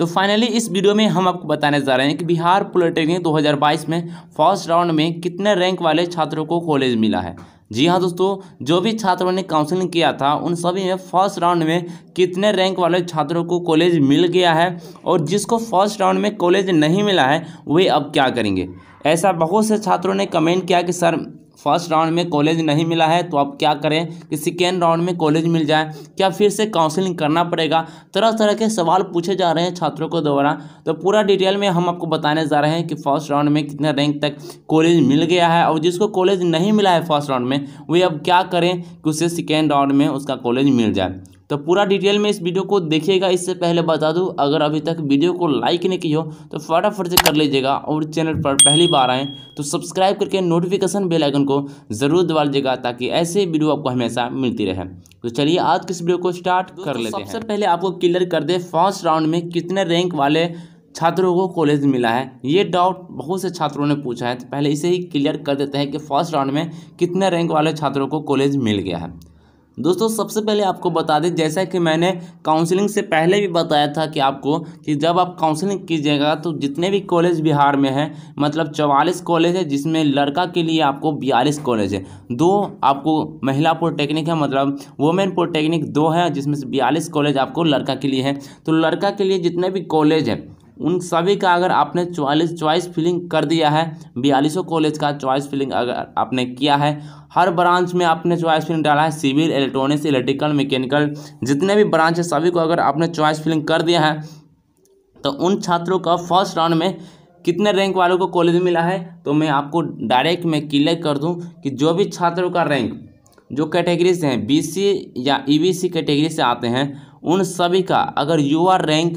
तो फाइनली इस वीडियो में हम आपको बताने जा रहे हैं कि बिहार पॉलिटेक्निक 2022 में फर्स्ट राउंड में कितने रैंक वाले छात्रों को कॉलेज मिला है जी हाँ दोस्तों जो भी छात्रों ने काउंसलिंग किया था उन सभी में फर्स्ट राउंड में कितने रैंक वाले छात्रों को कॉलेज मिल गया है और जिसको फर्स्ट राउंड में कॉलेज नहीं मिला है वे अब क्या करेंगे ऐसा बहुत से छात्रों ने कमेंट किया कि सर फर्स्ट राउंड में कॉलेज नहीं मिला है तो आप क्या करें कि सेकेंड राउंड में कॉलेज मिल जाए क्या फिर से काउंसलिंग करना पड़ेगा तरह तरह के सवाल पूछे जा रहे हैं छात्रों को द्वारा तो पूरा डिटेल में हम आपको बताने जा रहे हैं कि फर्स्ट राउंड में कितने रैंक तक कॉलेज मिल गया है और जिसको कॉलेज नहीं मिला है फर्स्ट राउंड में वे अब क्या करें कि उसे सेकेंड राउंड में उसका कॉलेज मिल जाए तो पूरा डिटेल में इस वीडियो को देखिएगा इससे पहले बता दूँ अगर अभी तक वीडियो को लाइक नहीं की हो तो फटाफट से कर लीजिएगा और चैनल पर पहली बार आएँ तो सब्सक्राइब करके नोटिफिकेशन बेल आइकन को ज़रूर दबा लीजिएगा ताकि ऐसे वीडियो आपको हमेशा मिलती रहे तो चलिए आज किस वीडियो को स्टार्ट कर लेते हैं सबसे पहले आपको क्लियर कर दे फर्स्ट राउंड में कितने रैंक वाले छात्रों को कॉलेज मिला है ये डाउट बहुत से छात्रों ने पूछा है तो पहले इसे ही क्लियर कर देते हैं कि फर्स्ट राउंड में कितने रैंक वाले छात्रों को कॉलेज मिल गया है दोस्तों सबसे पहले आपको बता दें जैसा कि मैंने काउंसलिंग से पहले भी बताया था कि आपको कि जब आप काउंसलिंग कीजिएगा तो जितने भी कॉलेज बिहार में हैं मतलब चवालीस कॉलेज है जिसमें लड़का के लिए आपको बयालीस कॉलेज है दो आपको महिला पॉलिटेक्निक है मतलब वुमेन पॉलिटेक्निक दो है जिसमें से बयालीस कॉलेज आपको लड़का के लिए है तो लड़का के लिए जितने भी कॉलेज हैं उन सभी का अगर आपने चौवालीस च्वाइस फिलिंग कर दिया है बयालीसों कॉलेज का चॉइस फिलिंग अगर आपने किया है हर ब्रांच में आपने चॉइस फिलिंग डाला है सिविल इलेक्ट्रॉनिक्स इलेक्ट्रिकल मैकेनिकल जितने भी ब्रांच है सभी को अगर आपने चॉइस फिलिंग कर दिया है तो उन छात्रों का फर्स्ट राउंड में कितने रैंक वालों को कॉलेज मिला है तो मैं आपको डायरेक्ट मैं क्लियर कर दूँ कि जो भी छात्रों का रैंक जो कैटेगरी से हैं बीसी या ईबीसी e कैटेगरी से आते हैं उन सभी का अगर यूआर रैंक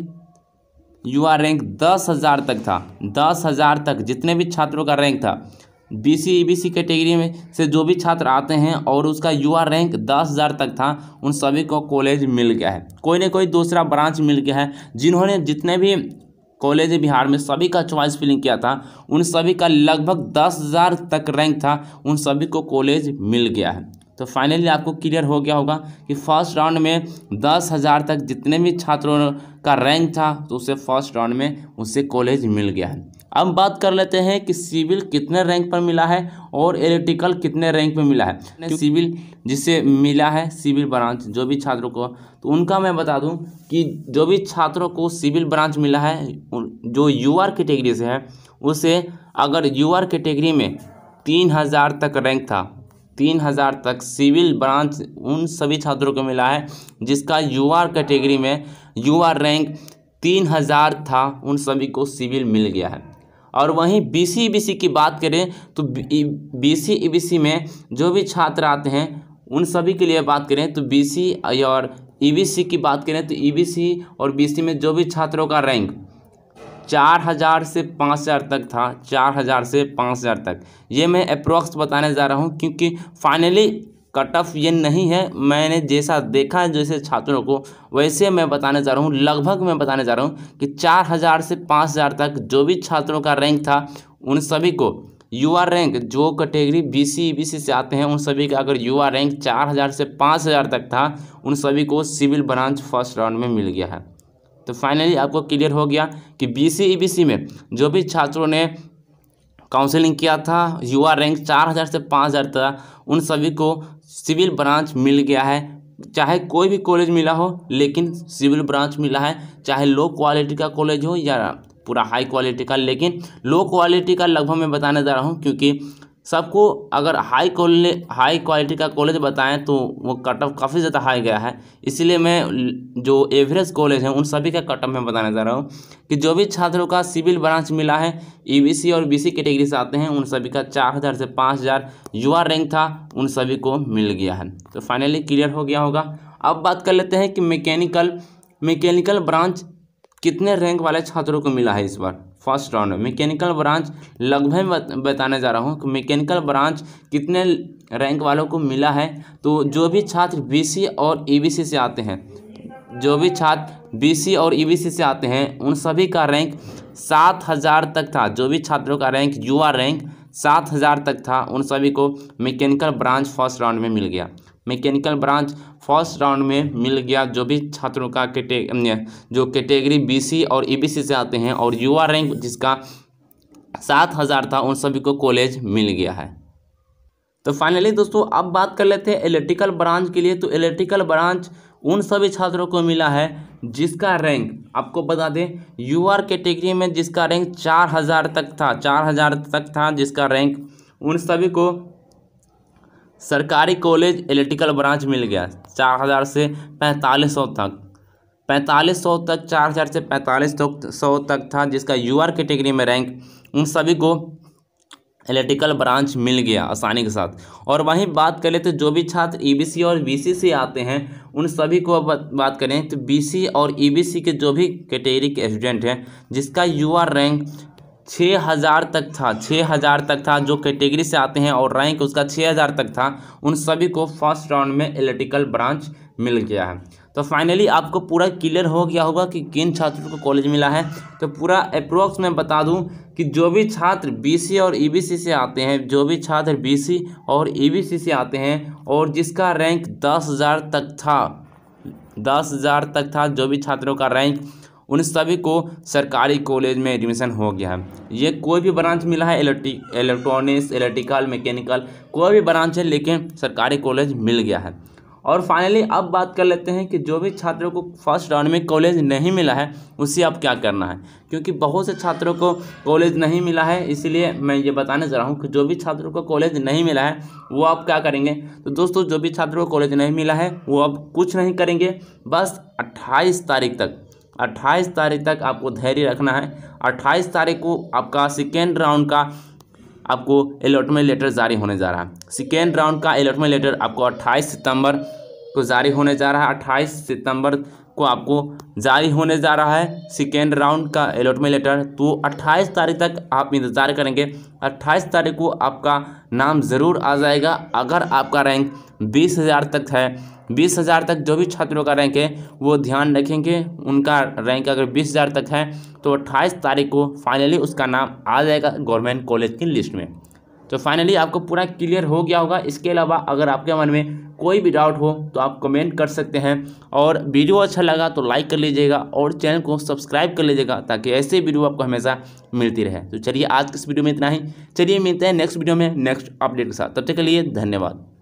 युवा रैंक दस हज़ार तक था दस हज़ार तक जितने भी छात्रों का रैंक था बीसी ईबीसी कैटेगरी में से जो भी छात्र आते हैं और उसका युवा रैंक दस हज़ार तक था उन सभी को कॉलेज मिल गया है कोई ना कोई दूसरा ब्रांच मिल गया है जिन्होंने जितने भी कॉलेज बिहार में सभी का चॉइस फिलिंग किया था उन सभी का लगभग दस हज़ार तक रैंक था उन सभी को कॉलेज मिल गया है तो फाइनली आपको क्लियर हो गया होगा कि फर्स्ट राउंड में दस हज़ार तक जितने भी छात्रों का रैंक था तो उसे फर्स्ट राउंड में उसे कॉलेज मिल गया है अब बात कर लेते हैं कि सिविल कितने रैंक पर मिला है और इलेक्ट्रिकल कितने रैंक पर मिला है सिविल जिसे मिला है सिविल ब्रांच जो भी छात्रों को तो उनका मैं बता दूं कि जो भी छात्रों को सिविल ब्रांच मिला है जो यू आर कैटेगरी से है उसे अगर यू आर कैटेगरी में तीन हज़ार तक रैंक था तीन हज़ार तक सिविल ब्रांच उन सभी छात्रों को मिला है जिसका यू आर कैटेगरी में यू आर रैंक तीन हज़ार था उन सभी को सिविल मिल गया है और वहीं बीसी ईबीसी e की बात करें तो बीसी ईबीसी e में जो भी छात्र आते हैं उन सभी के लिए बात करें तो बीसी और ईबीसी e की बात करें तो ईबीसी और बीसी में जो भी छात्रों का रैंक चार हज़ार से पाँच हज़ार तक था चार हज़ार से पाँच हज़ार तक ये मैं अप्रोक्स बताने जा रहा हूँ क्योंकि फाइनली कट ऑफ ये नहीं है मैंने जैसा देखा जैसे छात्रों को वैसे मैं बताने जा रहा हूँ लगभग मैं बताने जा रहा हूँ कि चार हज़ार से पाँच हज़ार तक जो भी छात्रों का रैंक था उन सभी को यू आर रैंक जो category B C B C से आते हैं उन सभी का अगर यू आर रैंक चार हज़ार से पाँच हज़ार तक था उन सभी को सिविल ब्रांच फर्स्ट राउंड में मिल गया है तो फाइनली आपको क्लियर हो गया कि बी सी e में जो भी छात्रों ने काउंसलिंग किया था युवा रैंक चार हज़ार से पाँच हज़ार तक उन सभी को सिविल ब्रांच मिल गया है चाहे कोई भी कॉलेज मिला हो लेकिन सिविल ब्रांच मिला है चाहे लो क्वालिटी का कॉलेज हो या पूरा हाई क्वालिटी का लेकिन लो क्वालिटी का लगभग मैं बताने जा रहा हूँ क्योंकि सबको अगर हाई कॉले हाई क्वालिटी का कॉलेज बताएं तो वो कट ऑफ काफ़ी ज़्यादा हाई गया है इसलिए मैं जो एवरेज कॉलेज हैं उन सभी का कट ऑफ मैं बताने जा रहा हूँ कि जो भी छात्रों का सिविल ब्रांच मिला है ईबीसी e और बीसी कैटेगरी से आते हैं उन सभी का चार हज़ार से पाँच हज़ार युवा रैंक था उन सभी को मिल गया है तो फाइनली क्लियर हो गया होगा अब बात कर लेते हैं कि मैकेनिकल मैकेनिकल ब्रांच कितने रैंक वाले छात्रों को मिला है इस बार फर्स्ट राउंड मैकेनिकल ब्रांच लगभग बताने जा रहा हूँ कि मैकेनिकल ब्रांच कितने रैंक वालों को मिला है तो जो भी छात्र बीसी और ईबीसी e से आते हैं जो भी छात्र बीसी और ईबीसी e से आते हैं उन सभी का रैंक सात हज़ार तक था जो भी छात्रों का रैंक युवा रैंक सात हज़ार तक था उन सभी को मैकेनिकल ब्रांच फर्स्ट राउंड में मिल गया मैकेनिकल ब्रांच फर्स्ट राउंड में मिल गया जो भी छात्रों का कैटे जो कैटेगरी बीसी और ईबीसी से आते हैं और युवा रैंक जिसका सात हज़ार था उन सभी को कॉलेज मिल गया है तो फाइनली दोस्तों अब बात कर लेते हैं इलेक्ट्रिकल ब्रांच के लिए तो इलेक्ट्रिकल ब्रांच उन सभी छात्रों को मिला है जिसका रैंक आपको बता दें यू आर कैटेगरी में जिसका रैंक चार हज़ार तक था चार हज़ार तक था जिसका रैंक उन सभी को सरकारी कॉलेज इलेक्ट्रिकल ब्रांच मिल गया चार हज़ार से पैंतालीस सौ तक पैंतालीस सौ तक चार हज़ार से पैंतालीस सौ तक था जिसका यू आर कैटेगरी में रैंक उन सभी को इलेक्ट्रिकल ब्रांच मिल गया आसानी के साथ और वहीं बात करें तो जो भी छात्र ईबीसी e और बीसी से आते हैं उन सभी को अब बात करें तो बीसी और ईबीसी e के जो भी कैटेगरी के स्टूडेंट हैं जिसका यूआर रैंक छः हज़ार तक था छः हज़ार तक था जो कैटेगरी से आते हैं और रैंक उसका छः हज़ार तक था उन सभी को फर्स्ट राउंड में इलेक्ट्रिकल ब्रांच मिल गया है तो फाइनली आपको पूरा क्लियर हो गया होगा कि किन छात्रों को कॉलेज मिला है तो पूरा अप्रोक्स मैं बता दूं कि जो भी छात्र बीसी और ईबीसी e से आते हैं जो भी छात्र बीसी और ईबीसी e से आते हैं और जिसका रैंक दस हज़ार तक था दस हज़ार तक था जो भी छात्रों का रैंक उन सभी को सरकारी कॉलेज में एडमिशन हो गया है ये कोई भी ब्रांच मिला है इलेक्ट्रॉनिक्स इलेक्ट्रिकल मैकेनिकल कोई भी ब्रांच है लेकिन सरकारी कॉलेज मिल गया है और फाइनली अब बात कर लेते हैं कि जो भी छात्रों को फर्स्ट राउंड में कॉलेज नहीं मिला है उसे अब क्या करना है क्योंकि बहुत से छात्रों को कॉलेज नहीं मिला है इसीलिए मैं ये बताने जा रहा हूँ कि जो भी छात्रों को कॉलेज नहीं मिला है वो आप क्या करेंगे तो दोस्तों जो भी छात्रों को कॉलेज नहीं मिला है वो अब कुछ नहीं करेंगे बस अट्ठाईस तारीख तक अट्ठाईस तारीख तक आपको धैर्य रखना है अट्ठाईस तारीख को आपका सेकेंड राउंड का आपको अलॉटमेंट लेटर जारी होने जा रहा है सेकेंड राउंड का अलॉटमेंट लेटर आपको अट्ठाईस सितंबर को जारी होने जा रहा है अट्ठाईस सितंबर को आपको जारी होने जा रहा है सेकेंड राउंड का अलॉटमेंट लेटर तो अट्ठाईस तारीख तक आप इंतज़ार करेंगे अट्ठाईस तारीख को आपका नाम ज़रूर आ जाएगा अगर आपका रैंक बीस हज़ार तक है बीस हज़ार तक जो भी छात्रों का रैंक है वो ध्यान रखेंगे उनका रैंक अगर बीस हज़ार तक है तो अट्ठाईस तारीख को फाइनली उसका नाम आ जाएगा गवर्नमेंट कॉलेज की लिस्ट में तो फाइनली आपको पूरा क्लियर हो गया होगा इसके अलावा अगर आपके मन में कोई भी डाउट हो तो आप कमेंट कर सकते हैं और वीडियो अच्छा लगा तो लाइक कर लीजिएगा और चैनल को सब्सक्राइब कर लीजिएगा ताकि ऐसे वीडियो आपको हमेशा मिलती रहे तो चलिए आज के इस वीडियो में इतना ही चलिए मिलते हैं नेक्स्ट वीडियो में नेक्स्ट अपडेट के साथ तब तक के लिए धन्यवाद